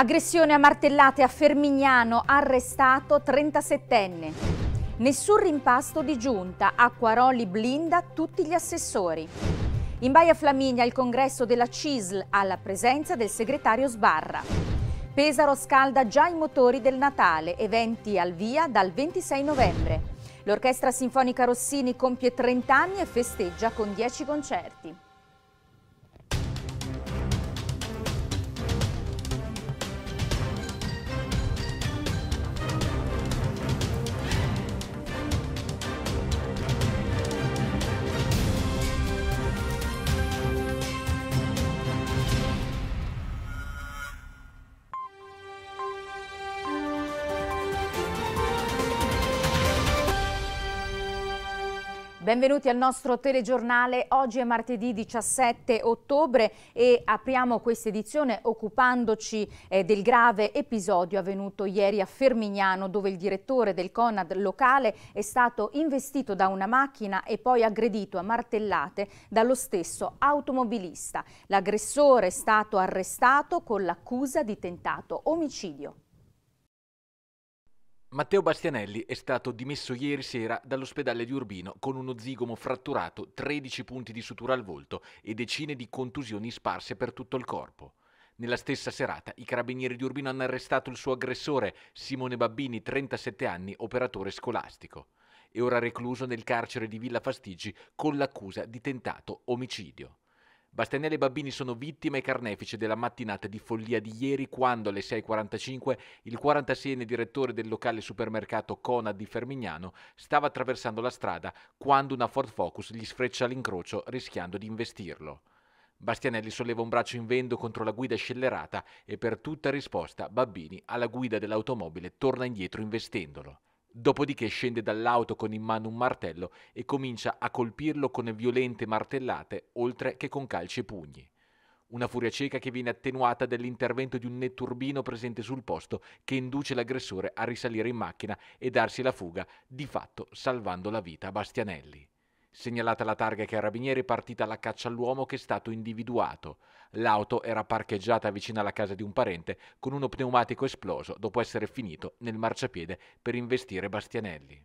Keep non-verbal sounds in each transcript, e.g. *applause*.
Aggressione a martellate a Fermignano, arrestato 37enne. Nessun rimpasto di giunta, Acquaroli blinda tutti gli assessori. In Baia Flaminia il congresso della CISL alla presenza del segretario Sbarra. Pesaro scalda già i motori del Natale, eventi al via dal 26 novembre. L'Orchestra Sinfonica Rossini compie 30 anni e festeggia con 10 concerti. Benvenuti al nostro telegiornale. Oggi è martedì 17 ottobre e apriamo questa edizione occupandoci eh, del grave episodio avvenuto ieri a Fermignano dove il direttore del CONAD locale è stato investito da una macchina e poi aggredito a martellate dallo stesso automobilista. L'aggressore è stato arrestato con l'accusa di tentato omicidio. Matteo Bastianelli è stato dimesso ieri sera dall'ospedale di Urbino con uno zigomo fratturato, 13 punti di sutura al volto e decine di contusioni sparse per tutto il corpo. Nella stessa serata i carabinieri di Urbino hanno arrestato il suo aggressore, Simone Babbini, 37 anni, operatore scolastico. È ora recluso nel carcere di Villa Fastigi con l'accusa di tentato omicidio. Bastianelli e Babbini sono vittime e carnefici della mattinata di follia di ieri quando alle 6.45 il 46enne direttore del locale supermercato Cona di Fermignano stava attraversando la strada quando una Ford Focus gli sfreccia l'incrocio rischiando di investirlo. Bastianelli solleva un braccio in vendo contro la guida scellerata e per tutta risposta Babbini alla guida dell'automobile torna indietro investendolo. Dopodiché scende dall'auto con in mano un martello e comincia a colpirlo con violente martellate, oltre che con calci e pugni. Una furia cieca che viene attenuata dall'intervento di un netturbino presente sul posto che induce l'aggressore a risalire in macchina e darsi la fuga, di fatto salvando la vita a Bastianelli. Segnalata la targa ai carabinieri è partita la caccia all'uomo che è stato individuato. L'auto era parcheggiata vicino alla casa di un parente con uno pneumatico esploso dopo essere finito nel marciapiede per investire Bastianelli.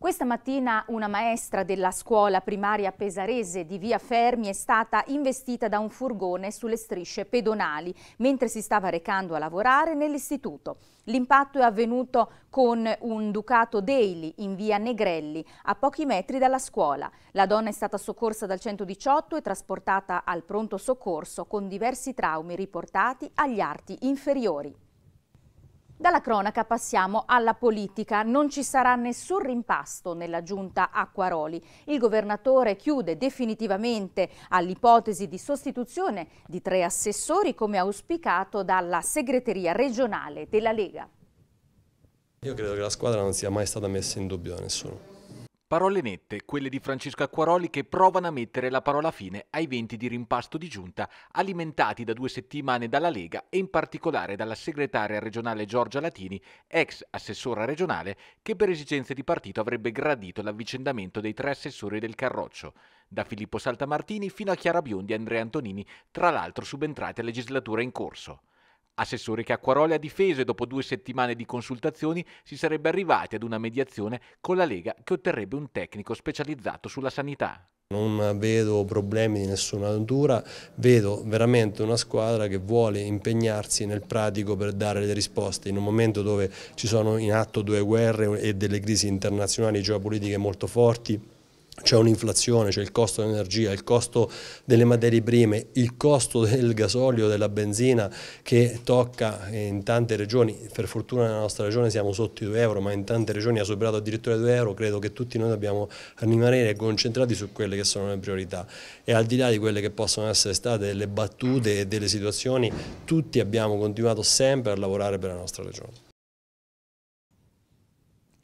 Questa mattina una maestra della scuola primaria pesarese di Via Fermi è stata investita da un furgone sulle strisce pedonali mentre si stava recando a lavorare nell'istituto. L'impatto è avvenuto con un Ducato Daily in via Negrelli, a pochi metri dalla scuola. La donna è stata soccorsa dal 118 e trasportata al pronto soccorso con diversi traumi riportati agli arti inferiori. Dalla cronaca passiamo alla politica. Non ci sarà nessun rimpasto nella giunta Acquaroli. Il governatore chiude definitivamente all'ipotesi di sostituzione di tre assessori come auspicato dalla segreteria regionale della Lega. Io credo che la squadra non sia mai stata messa in dubbio da nessuno. Parole nette, quelle di Francesco Acquaroli che provano a mettere la parola fine ai venti di rimpasto di giunta alimentati da due settimane dalla Lega e in particolare dalla segretaria regionale Giorgia Latini, ex assessora regionale, che per esigenze di partito avrebbe gradito l'avvicendamento dei tre assessori del Carroccio, da Filippo Saltamartini fino a Chiara Biondi e Andrea Antonini, tra l'altro subentrati a legislatura in corso. Assessore Cacquaroli ha difeso e dopo due settimane di consultazioni si sarebbe arrivati ad una mediazione con la Lega che otterrebbe un tecnico specializzato sulla sanità. Non vedo problemi di nessuna natura, vedo veramente una squadra che vuole impegnarsi nel pratico per dare le risposte in un momento dove ci sono in atto due guerre e delle crisi internazionali geopolitiche molto forti c'è un'inflazione, c'è il costo dell'energia, il costo delle materie prime, il costo *laughs* del gasolio, della benzina che tocca in tante regioni, per fortuna nella nostra regione siamo sotto i 2 euro, ma in tante regioni ha superato addirittura i 2 euro, credo che tutti noi dobbiamo rimanere concentrati su quelle che sono le priorità e al di là di quelle che possono essere state delle battute e delle situazioni, tutti abbiamo continuato sempre a lavorare per la nostra regione.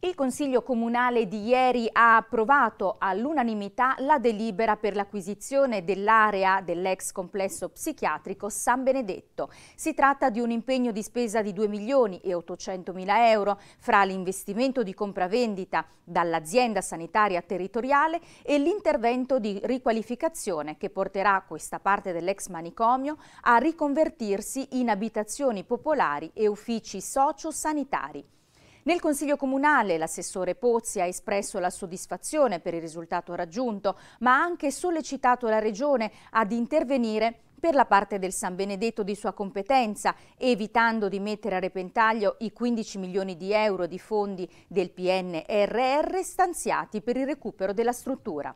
Il Consiglio Comunale di ieri ha approvato all'unanimità la delibera per l'acquisizione dell'area dell'ex complesso psichiatrico San Benedetto. Si tratta di un impegno di spesa di 2 milioni e 800 mila euro fra l'investimento di compravendita dall'azienda sanitaria territoriale e l'intervento di riqualificazione che porterà questa parte dell'ex manicomio a riconvertirsi in abitazioni popolari e uffici sociosanitari. sanitari nel Consiglio Comunale l'assessore Pozzi ha espresso la soddisfazione per il risultato raggiunto, ma ha anche sollecitato la Regione ad intervenire per la parte del San Benedetto di sua competenza, evitando di mettere a repentaglio i 15 milioni di euro di fondi del PNRR stanziati per il recupero della struttura.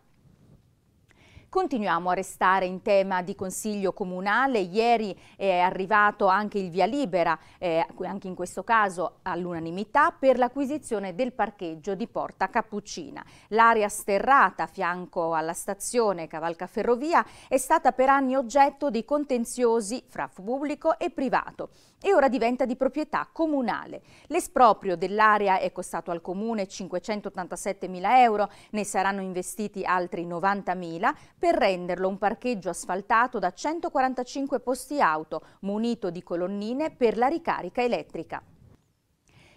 Continuiamo a restare in tema di Consiglio Comunale. Ieri è arrivato anche il via libera, eh, anche in questo caso all'unanimità, per l'acquisizione del parcheggio di Porta Cappuccina. L'area sterrata a fianco alla stazione Cavalcaferrovia è stata per anni oggetto di contenziosi fra pubblico e privato e ora diventa di proprietà comunale. L'esproprio dell'area è costato al comune 587.000 euro, ne saranno investiti altri 90.000 per renderlo un parcheggio asfaltato da 145 posti auto munito di colonnine per la ricarica elettrica.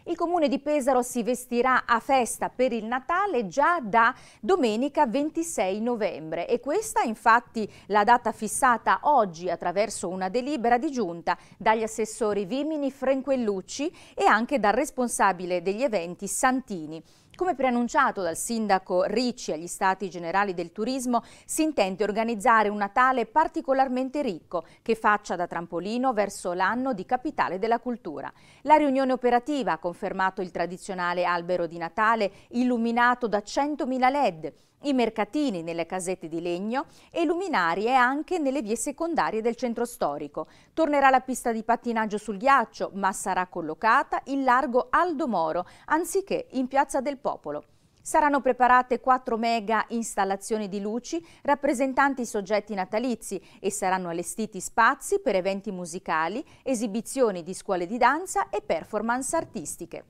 Il comune di Pesaro si vestirà a festa per il Natale già da domenica 26 novembre e questa infatti la data fissata oggi attraverso una delibera di giunta dagli assessori Vimini Frenquellucci e anche dal responsabile degli eventi Santini. Come preannunciato dal sindaco Ricci agli Stati Generali del Turismo, si intende organizzare un Natale particolarmente ricco che faccia da trampolino verso l'anno di capitale della cultura. La riunione operativa ha confermato il tradizionale albero di Natale illuminato da 100.000 led, i mercatini nelle casette di legno e luminarie anche nelle vie secondarie del centro storico. Tornerà la pista di pattinaggio sul ghiaccio, ma sarà collocata in largo Aldo Moro, anziché in piazza del popolo. Saranno preparate 4 mega installazioni di luci rappresentanti i soggetti natalizi e saranno allestiti spazi per eventi musicali, esibizioni di scuole di danza e performance artistiche.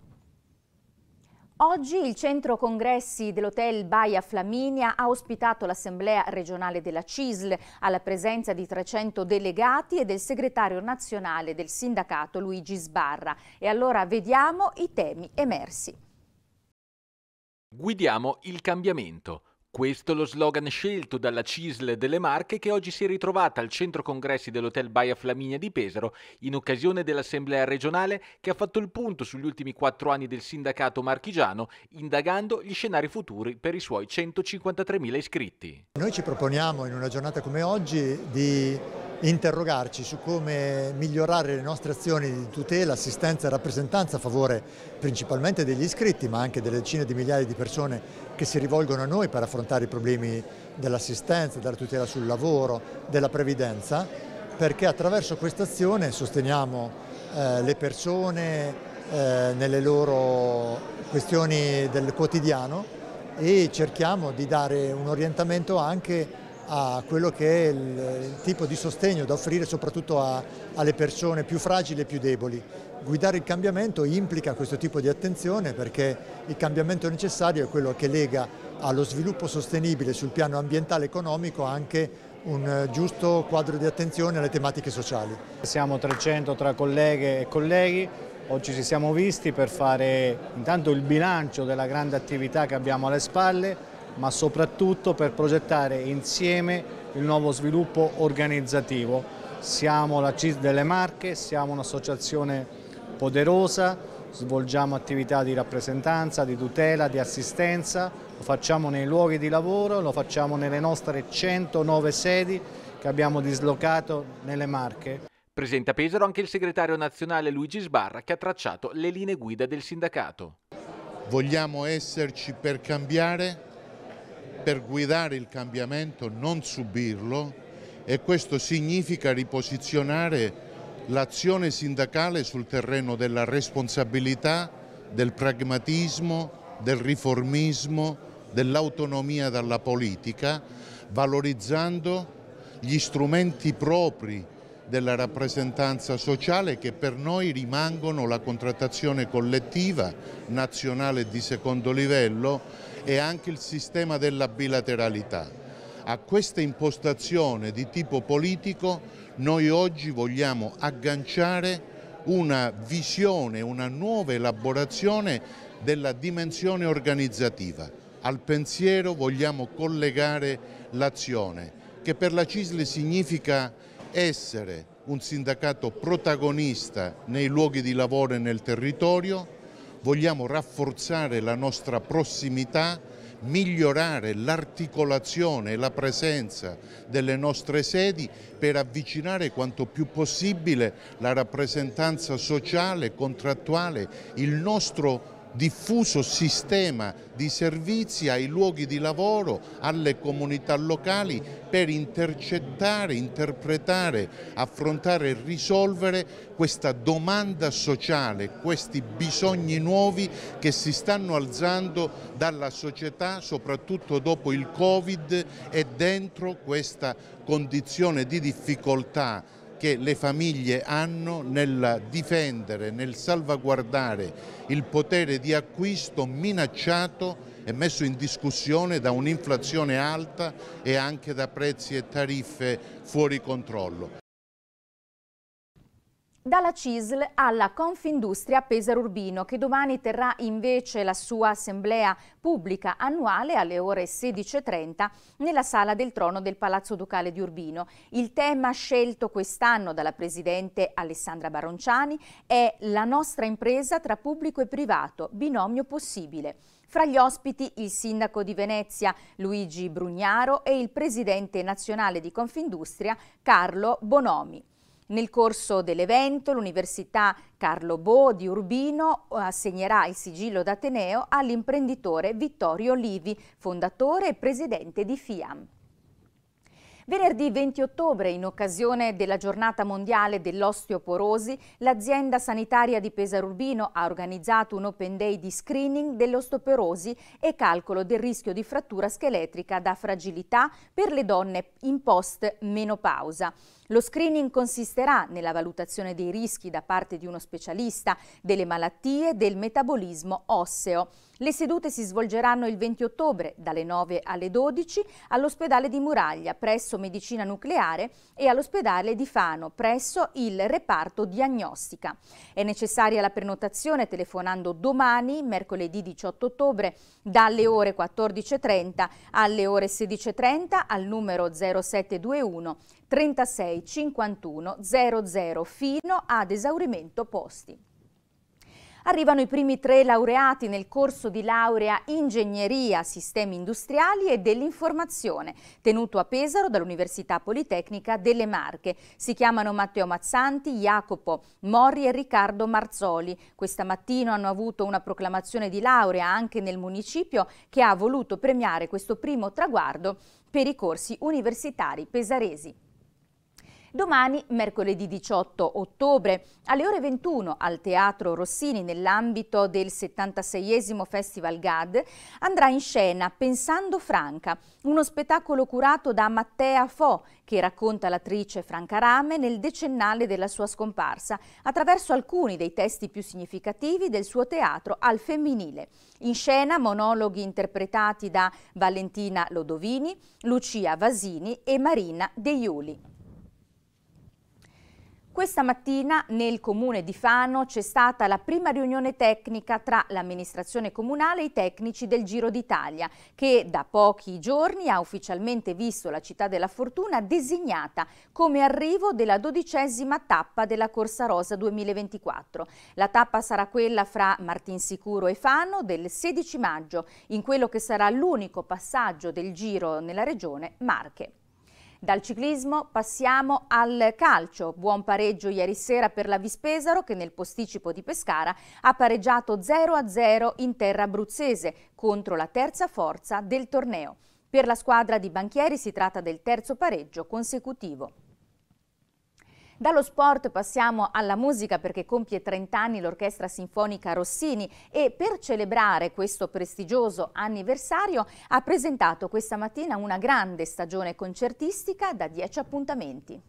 Oggi il centro congressi dell'hotel Baia Flaminia ha ospitato l'assemblea regionale della CISL alla presenza di 300 delegati e del segretario nazionale del sindacato Luigi Sbarra. E allora vediamo i temi emersi. Guidiamo il cambiamento. Questo è lo slogan scelto dalla CISL delle Marche che oggi si è ritrovata al centro congressi dell'Hotel Baia Flaminia di Pesaro in occasione dell'assemblea regionale che ha fatto il punto sugli ultimi quattro anni del sindacato marchigiano indagando gli scenari futuri per i suoi 153.000 iscritti. Noi ci proponiamo in una giornata come oggi di interrogarci su come migliorare le nostre azioni di tutela, assistenza e rappresentanza a favore principalmente degli iscritti ma anche delle decine di migliaia di persone che si rivolgono a noi per affrontare i problemi dell'assistenza, della tutela sul lavoro, della previdenza perché attraverso questa azione sosteniamo eh, le persone eh, nelle loro questioni del quotidiano e cerchiamo di dare un orientamento anche a quello che è il, il tipo di sostegno da offrire soprattutto a, alle persone più fragili e più deboli. Guidare il cambiamento implica questo tipo di attenzione perché il cambiamento necessario è quello che lega allo sviluppo sostenibile sul piano ambientale e economico anche un eh, giusto quadro di attenzione alle tematiche sociali. Siamo 300 tra colleghe e colleghi, oggi ci siamo visti per fare intanto il bilancio della grande attività che abbiamo alle spalle, ma soprattutto per progettare insieme il nuovo sviluppo organizzativo. Siamo la CIS delle Marche, siamo un'associazione poderosa, svolgiamo attività di rappresentanza, di tutela, di assistenza, lo facciamo nei luoghi di lavoro, lo facciamo nelle nostre 109 sedi che abbiamo dislocato nelle Marche. Presente a Pesaro anche il segretario nazionale Luigi Sbarra che ha tracciato le linee guida del sindacato. Vogliamo esserci per cambiare, per guidare il cambiamento, non subirlo e questo significa riposizionare l'azione sindacale sul terreno della responsabilità, del pragmatismo, del riformismo, dell'autonomia dalla politica, valorizzando gli strumenti propri della rappresentanza sociale che per noi rimangono la contrattazione collettiva nazionale di secondo livello e anche il sistema della bilateralità. A questa impostazione di tipo politico noi oggi vogliamo agganciare una visione, una nuova elaborazione della dimensione organizzativa. Al pensiero vogliamo collegare l'azione, che per la CISL significa essere un sindacato protagonista nei luoghi di lavoro e nel territorio, vogliamo rafforzare la nostra prossimità migliorare l'articolazione e la presenza delle nostre sedi per avvicinare quanto più possibile la rappresentanza sociale, contrattuale, il nostro diffuso sistema di servizi ai luoghi di lavoro, alle comunità locali per intercettare, interpretare, affrontare e risolvere questa domanda sociale, questi bisogni nuovi che si stanno alzando dalla società soprattutto dopo il Covid e dentro questa condizione di difficoltà che le famiglie hanno nel difendere, nel salvaguardare il potere di acquisto minacciato e messo in discussione da un'inflazione alta e anche da prezzi e tariffe fuori controllo. Dalla CISL alla Confindustria Pesaro Urbino che domani terrà invece la sua assemblea pubblica annuale alle ore 16.30 nella sala del trono del Palazzo Ducale di Urbino. Il tema scelto quest'anno dalla Presidente Alessandra Baronciani è la nostra impresa tra pubblico e privato, binomio possibile. Fra gli ospiti il sindaco di Venezia Luigi Brugnaro e il presidente nazionale di Confindustria Carlo Bonomi. Nel corso dell'evento l'Università Carlo Bo di Urbino eh, assegnerà il sigillo d'Ateneo all'imprenditore Vittorio Livi, fondatore e presidente di FIAM. Venerdì 20 ottobre, in occasione della giornata mondiale dell'osteoporosi, l'azienda sanitaria di Pesaro ha organizzato un open day di screening dell'osteoporosi e calcolo del rischio di frattura scheletrica da fragilità per le donne in post-menopausa. Lo screening consisterà nella valutazione dei rischi da parte di uno specialista, delle malattie, del metabolismo osseo. Le sedute si svolgeranno il 20 ottobre dalle 9 alle 12 all'ospedale di Muraglia presso Medicina Nucleare e all'ospedale di Fano presso il reparto diagnostica. È necessaria la prenotazione telefonando domani, mercoledì 18 ottobre, dalle ore 14.30 alle ore 16.30 al numero 0721 36 51 00 fino ad esaurimento posti. Arrivano i primi tre laureati nel corso di laurea Ingegneria, Sistemi Industriali e dell'Informazione, tenuto a Pesaro dall'Università Politecnica delle Marche. Si chiamano Matteo Mazzanti, Jacopo Morri e Riccardo Marzoli. Questa mattina hanno avuto una proclamazione di laurea anche nel municipio che ha voluto premiare questo primo traguardo per i corsi universitari pesaresi. Domani, mercoledì 18 ottobre, alle ore 21 al Teatro Rossini, nell'ambito del 76 Festival GAD, andrà in scena Pensando Franca, uno spettacolo curato da Mattea Fo, che racconta l'attrice Franca Rame nel decennale della sua scomparsa, attraverso alcuni dei testi più significativi del suo teatro al femminile. In scena monologhi interpretati da Valentina Lodovini, Lucia Vasini e Marina De Iuli. Questa mattina nel comune di Fano c'è stata la prima riunione tecnica tra l'amministrazione comunale e i tecnici del Giro d'Italia che da pochi giorni ha ufficialmente visto la città della fortuna designata come arrivo della dodicesima tappa della Corsa Rosa 2024. La tappa sarà quella fra Martinsicuro e Fano del 16 maggio in quello che sarà l'unico passaggio del Giro nella regione Marche. Dal ciclismo passiamo al calcio. Buon pareggio ieri sera per la Vispesaro che nel posticipo di Pescara ha pareggiato 0-0 in terra abruzzese contro la terza forza del torneo. Per la squadra di banchieri si tratta del terzo pareggio consecutivo. Dallo sport passiamo alla musica perché compie 30 anni l'Orchestra Sinfonica Rossini e per celebrare questo prestigioso anniversario ha presentato questa mattina una grande stagione concertistica da 10 appuntamenti.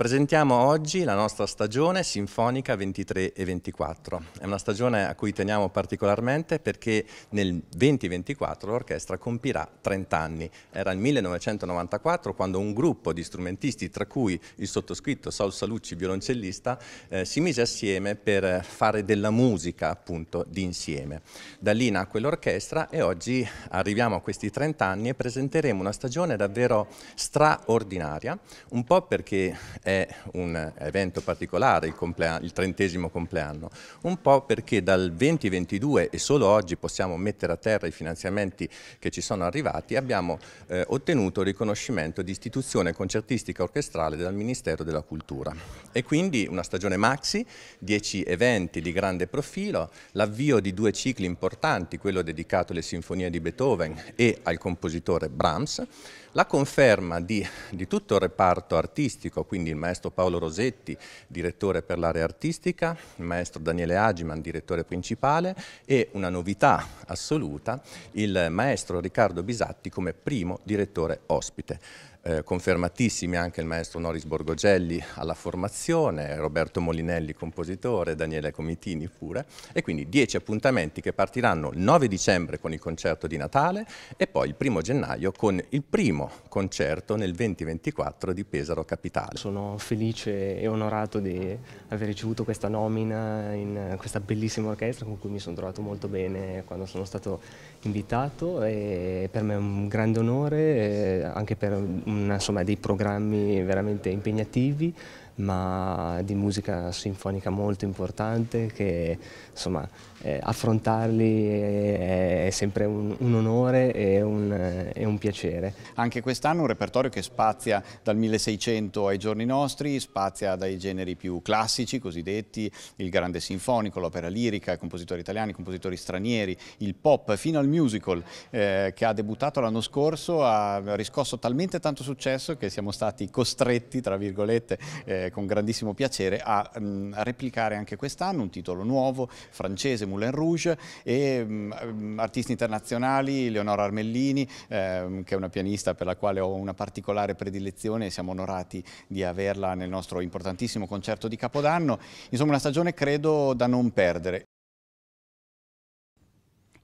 Presentiamo oggi la nostra stagione sinfonica 23 e 24. È una stagione a cui teniamo particolarmente perché nel 2024 l'orchestra compirà 30 anni. Era il 1994 quando un gruppo di strumentisti, tra cui il sottoscritto Saul Salucci, violoncellista, eh, si mise assieme per fare della musica appunto d'insieme. Da lì nacque l'orchestra e oggi arriviamo a questi 30 anni e presenteremo una stagione davvero straordinaria, un po' perché è è un evento particolare, il, il trentesimo compleanno, un po' perché dal 2022 e solo oggi possiamo mettere a terra i finanziamenti che ci sono arrivati, abbiamo eh, ottenuto il riconoscimento di istituzione concertistica orchestrale dal Ministero della Cultura. E quindi una stagione maxi, dieci eventi di grande profilo, l'avvio di due cicli importanti, quello dedicato alle sinfonie di Beethoven e al compositore Brahms, la conferma di, di tutto il reparto artistico, quindi il maestro Paolo Rosetti, direttore per l'area artistica, il maestro Daniele Agiman, direttore principale e una novità assoluta, il maestro Riccardo Bisatti come primo direttore ospite eh, confermatissimi anche il maestro Noris Borgogelli alla formazione, Roberto Molinelli compositore, Daniele Comitini pure, e quindi dieci appuntamenti che partiranno il 9 dicembre con il concerto di Natale e poi il primo gennaio con il primo concerto nel 2024 di Pesaro Capitale. Sono felice e onorato di aver ricevuto questa nomina in questa bellissima orchestra con cui mi sono trovato molto bene quando sono stato invitato e per me è un grande onore eh, anche per un, insomma, dei programmi veramente impegnativi ma di musica sinfonica molto importante che insomma, eh, affrontarli è, è sempre un, un onore e un, è un piacere. Anche quest'anno un repertorio che spazia dal 1600 ai giorni nostri, spazia dai generi più classici, cosiddetti, il grande sinfonico, l'opera lirica, i compositori italiani, i compositori stranieri, il pop, fino al musical eh, che ha debuttato l'anno scorso, ha riscosso talmente tanto successo che siamo stati costretti, tra virgolette, eh, con grandissimo piacere a, mh, mm, a replicare anche quest'anno un titolo nuovo, francese, Moulin Rouge e mh, mm, mm, artisti internazionali, Leonora Armellini, ehm, che è una pianista per la quale ho una particolare predilezione e siamo onorati di averla nel nostro importantissimo concerto di Capodanno. Insomma una stagione credo da non perdere.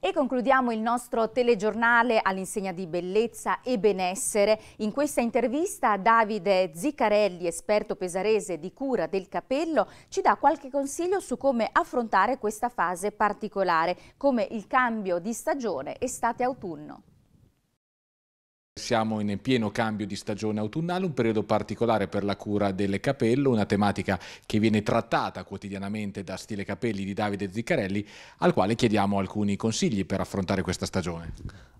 E concludiamo il nostro telegiornale all'insegna di bellezza e benessere. In questa intervista Davide Ziccarelli, esperto pesarese di cura del capello, ci dà qualche consiglio su come affrontare questa fase particolare, come il cambio di stagione estate-autunno. Siamo in pieno cambio di stagione autunnale, un periodo particolare per la cura del capello, una tematica che viene trattata quotidianamente da Stile Capelli di Davide Ziccarelli, al quale chiediamo alcuni consigli per affrontare questa stagione.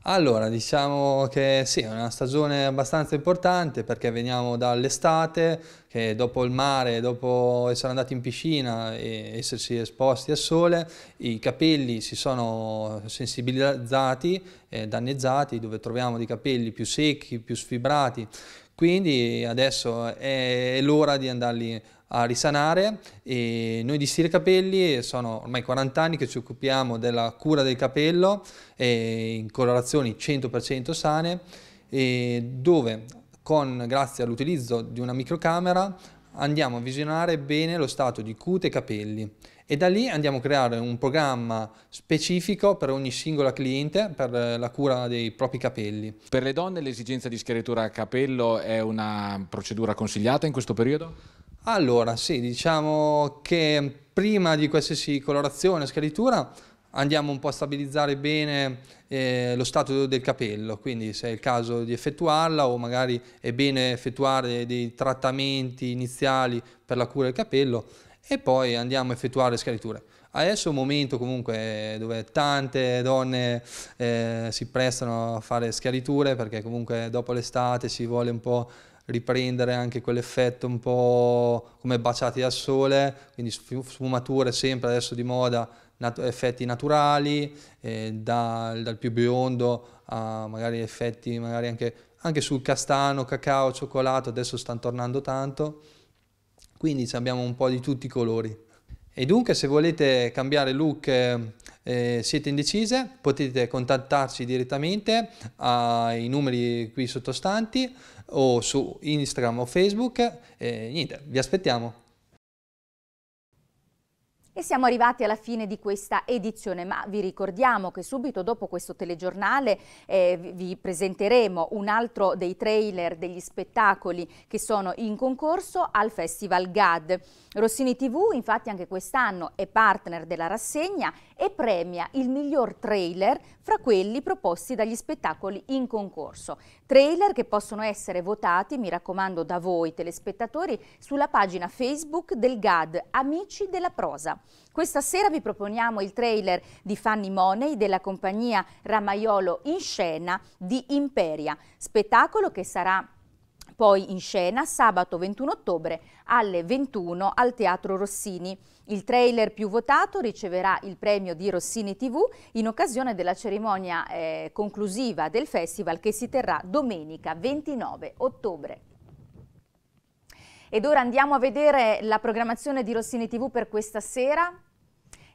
Allora, diciamo che sì, è una stagione abbastanza importante perché veniamo dall'estate, che dopo il mare, dopo essere andati in piscina e essersi esposti al sole, i capelli si sono sensibilizzati eh, danneggiati, dove troviamo dei capelli più secchi, più sfibrati. Quindi adesso è l'ora di andarli a risanare e noi di Stile Capelli sono ormai 40 anni che ci occupiamo della cura del capello eh, in colorazioni 100% sane dove con, grazie all'utilizzo di una microcamera andiamo a visionare bene lo stato di cute e capelli e da lì andiamo a creare un programma specifico per ogni singola cliente per la cura dei propri capelli. Per le donne l'esigenza di schiaritura a capello è una procedura consigliata in questo periodo? Allora sì, diciamo che prima di qualsiasi colorazione o scaritura andiamo un po' a stabilizzare bene eh, lo stato del capello, quindi se è il caso di effettuarla o magari è bene effettuare dei trattamenti iniziali per la cura del capello e poi andiamo a effettuare le scariture. Adesso è un momento comunque dove tante donne eh, si prestano a fare schiariture perché comunque dopo l'estate si vuole un po' riprendere anche quell'effetto un po' come baciati al sole, quindi sfumature sempre adesso di moda nat effetti naturali, eh, dal, dal più biondo a magari effetti magari anche, anche sul castano, cacao, cioccolato, adesso stanno tornando tanto, quindi abbiamo un po' di tutti i colori. E dunque se volete cambiare look eh, eh, siete indecise potete contattarci direttamente ai numeri qui sottostanti o su Instagram o Facebook e niente vi aspettiamo. E siamo arrivati alla fine di questa edizione, ma vi ricordiamo che subito dopo questo telegiornale eh, vi presenteremo un altro dei trailer degli spettacoli che sono in concorso al Festival GAD. Rossini TV infatti anche quest'anno è partner della rassegna e premia il miglior trailer fra quelli proposti dagli spettacoli in concorso. Trailer che possono essere votati, mi raccomando, da voi telespettatori, sulla pagina Facebook del GAD, Amici della Prosa. Questa sera vi proponiamo il trailer di Fanny Money della compagnia Ramaiolo in scena di Imperia, spettacolo che sarà poi in scena sabato 21 ottobre alle 21 al Teatro Rossini. Il trailer più votato riceverà il premio di Rossini TV in occasione della cerimonia eh, conclusiva del festival che si terrà domenica 29 ottobre. Ed ora andiamo a vedere la programmazione di Rossini TV per questa sera.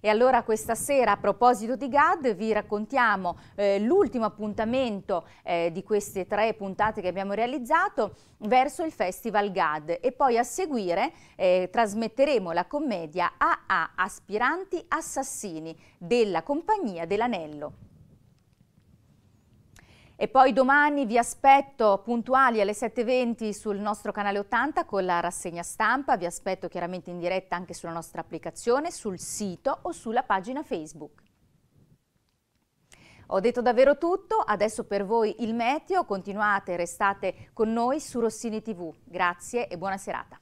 E allora questa sera a proposito di GAD vi raccontiamo eh, l'ultimo appuntamento eh, di queste tre puntate che abbiamo realizzato verso il Festival GAD e poi a seguire eh, trasmetteremo la commedia AA Aspiranti Assassini della Compagnia dell'Anello. E poi domani vi aspetto puntuali alle 7.20 sul nostro canale 80 con la rassegna stampa, vi aspetto chiaramente in diretta anche sulla nostra applicazione, sul sito o sulla pagina Facebook. Ho detto davvero tutto, adesso per voi il meteo, continuate, restate con noi su Rossini TV. Grazie e buona serata.